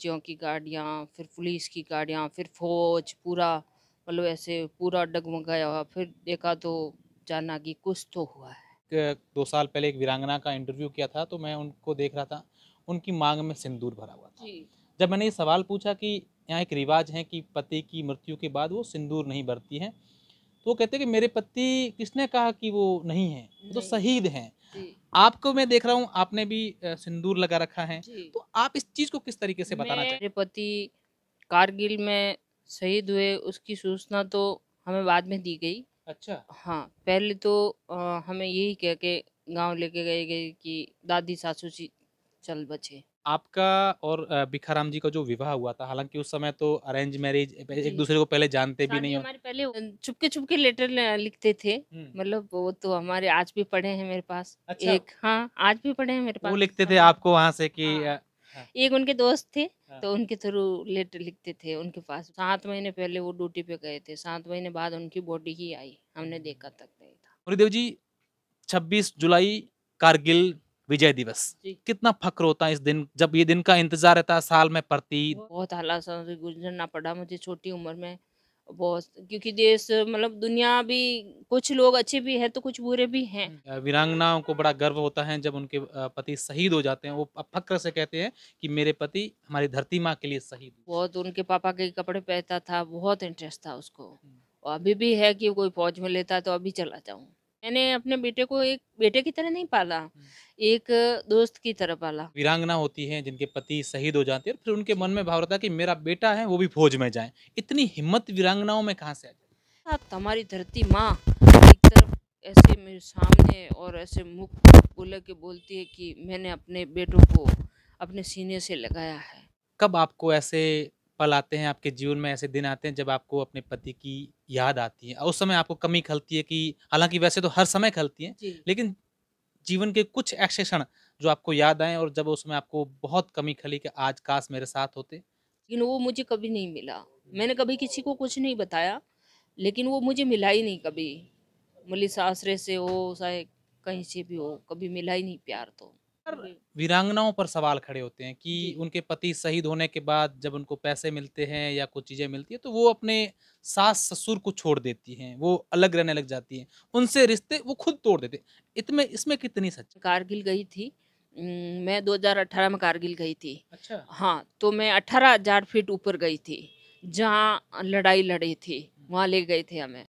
बच्चियों की गाड़ियाँ फिर पुलिस की गाड़ियाँ फिर फौज पूरा मतलब ऐसे पूरा डगमगाया हुआ फिर देखा तो जाना कि कुछ तो हुआ है दो साल पहले एक वीरांगना का इंटरव्यू किया था तो मैं उनको देख रहा था उनकी मांग में सिंदूर भरा हुआ था जब मैंने ये सवाल पूछा कि यहाँ एक रिवाज है कि पति की मृत्यु के बाद वो सिंदूर नहीं भरती हैं तो वो कहते कि मेरे पति किसने कहा कि वो नहीं है तो शहीद हैं आपको मैं देख रहा हूँ आपने भी सिंदूर लगा रखा है तो आप इस चीज को किस तरीके से बताना चाहते पति कारगिल में शहीद हुए उसकी सूचना तो हमें बाद में दी गई अच्छा हाँ पहले तो आ, हमें यही कह के गांव लेके गए गए कि दादी सासू जी चल बचे आपका और भिखाराम जी का जो विवाह हुआ था हालांकि उस समय तो अरेंज मैरिज एक दूसरे को पहले जानते भी नहीं हमारे पहले चुपके चुपके लेटर लिखते थे मतलब वो तो हमारे आज भी पढ़े हैं मेरे पास अच्छा। एक हाँ आज भी पढ़े हैं मेरे पास वो लिखते थे हाँ। आपको वहाँ से कि हाँ। हाँ। एक उनके दोस्त थे तो उनके थ्रू लेटर लिखते थे उनके पास सात महीने पहले वो ड्यूटी पे गए थे सात महीने बाद उनकी बॉडी ही आई हमने देखा तक नहीं था गुरुदेव जी छब्बीस जुलाई कारगिल विजय दिवस कितना फक्र होता है इस दिन जब ये दिन का इंतजार रहता है साल में प्रति बहुत हालात से गुजरना पड़ा मुझे छोटी उम्र में बहुत क्योंकि देश मतलब दुनिया भी कुछ लोग अच्छे भी हैं तो कुछ बुरे भी हैं हम्म, वीरांगनाओं को बड़ा गर्व होता है जब उनके पति शहीद हो जाते हैं वो फक्र से कहते हैं कि मेरे पति हमारी धरती माँ के लिए शहीद बहुत उनके पापा के कपड़े पहनता था बहुत इंटरेस्ट था उसको और हम्म। अभी भी है कि कोई फौज में लेता तो अभी चला जाऊँ मैंने अपने बेटे को एक बेटे की तरह नहीं पाला एक दोस्त की तरह पाला वीरांगना होती है जिनके पति शहीद हो जाते हैं फिर उनके मन में भाव रहता है कि मेरा बेटा है वो भी फौज में जाए इतनी हिम्मत वीरांगनाओं में कहाँ से आ जाए तो हमारी धरती माँ एक तरफ ऐसे मेरे सामने और ऐसे मुख बोले के बोलती है कि मैंने अपने बेटों को अपने सीने से लगाया है कब आपको ऐसे पल आते हैं आपके जीवन में ऐसे दिन आते हैं जब आपको अपने पति की याद आती है उस समय आपको कमी खलती है कि हालांकि वैसे तो हर समय खलती है लेकिन जीवन के कुछ ऐसे क्षण जो आपको याद आए और जब उसमें आपको बहुत कमी खली कि आज काश मेरे साथ होते लेकिन वो मुझे कभी नहीं मिला मैंने हम्म। कभी किसी को कुछ नहीं बताया लेकिन वो मुझे मिला ही नहीं कभी मलिस सासरे से हो चाहे कहीं से भी हो कभी मिला ही नहीं प्यार तो वीरांगनाओं पर सवाल खड़े होते हैं कि उनके पति शहीद होने के बाद जब उनको पैसे मिलते हैं या कुछ चीज़ें मिलती है तो वो अपने सास ससुर को छोड़ देती हैं वो अलग रहने लग जाती हैं उनसे रिश्ते वो खुद तोड़ देते इतने इसमें कितनी सच कारगिल गई थी मैं 2018 में कारगिल गई थी अच्छा हाँ तो मैं अठारह हजार फीट ऊपर गई थी जहाँ लड़ाई लड़ी थी वहाँ ले गए थे हमें